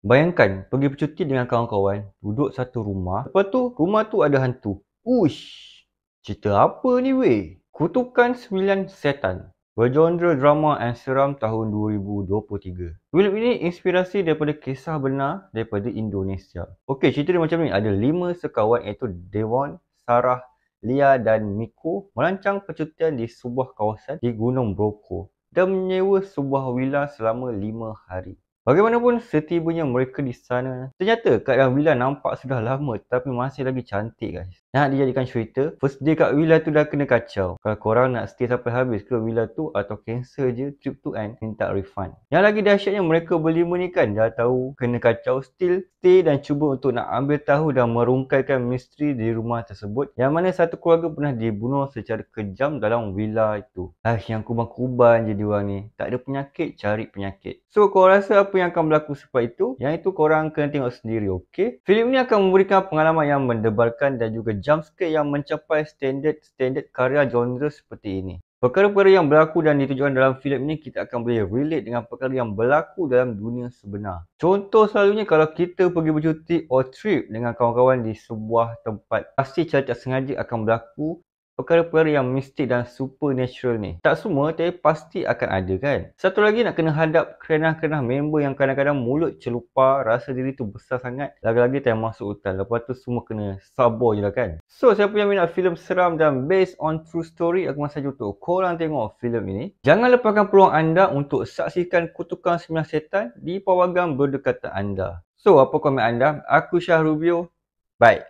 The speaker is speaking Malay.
Bayangkan pergi bercuti dengan kawan-kawan, duduk satu rumah, lepas tu rumah tu ada hantu. Uish. Cerita apa ni weh? Kutukan Sembilan Setan. Bergenre drama and seram tahun 2023. Film ini inspirasi daripada kisah benar daripada Indonesia. Okey, cerita dia macam ni. Ada lima sekawan iaitu Devon, Sarah, Lia dan Miko melancang percutian di sebuah kawasan di Gunung Broko dan menyewa sebuah villa selama lima hari. Bagaimanapun setibanya mereka di sana, ternyata Kak dan Willa nampak sudah lama tapi masih lagi cantik guys. Nak dijadikan cerita, first day Kak Willa tu dah kena kacau. Kalau korang nak stay sampai habis ke Willa tu atau cancel je trip to end, minta refund. Yang lagi dahsyatnya mereka berlima ni kan dah tahu kena kacau still stay dan cuba untuk nak ambil tahu dan merungkaikan misteri di rumah tersebut yang mana satu keluarga pernah dibunuh secara kejam dalam villa itu. Ah yang kuban-kuban je diorang ni. Tak ada penyakit, cari penyakit. So korang rasa apa apa yang akan berlaku selepas itu yang itu korang kena tengok sendiri okey filem ni akan memberikan pengalaman yang mendebarkan dan juga jump scare yang mencapai standard standard karya genre seperti ini Perkara-perkara yang berlaku dan ditujukan dalam filem ini kita akan boleh relate dengan perkara yang berlaku dalam dunia sebenar. Contoh selalunya kalau kita pergi bercuti or trip dengan kawan-kawan di sebuah tempat, pasti cara tak sengaja akan berlaku perkara-perkara yang mistik dan supernatural ni. Tak semua tapi pasti akan ada kan. Satu lagi nak kena hadap kerana-kerana member yang kadang-kadang mulut celupa, rasa diri tu besar sangat. Lagi-lagi tak masuk hutan. Lepas tu semua kena sabar je lah kan. So siapa yang minat filem seram dan based on true story, aku masih untuk korang tengok filem ini. Jangan lepaskan peluang anda untuk saksikan kutukan sembilan setan di pawagam berdekatan anda. So apa komen anda? Aku Syah Rubio. Bye.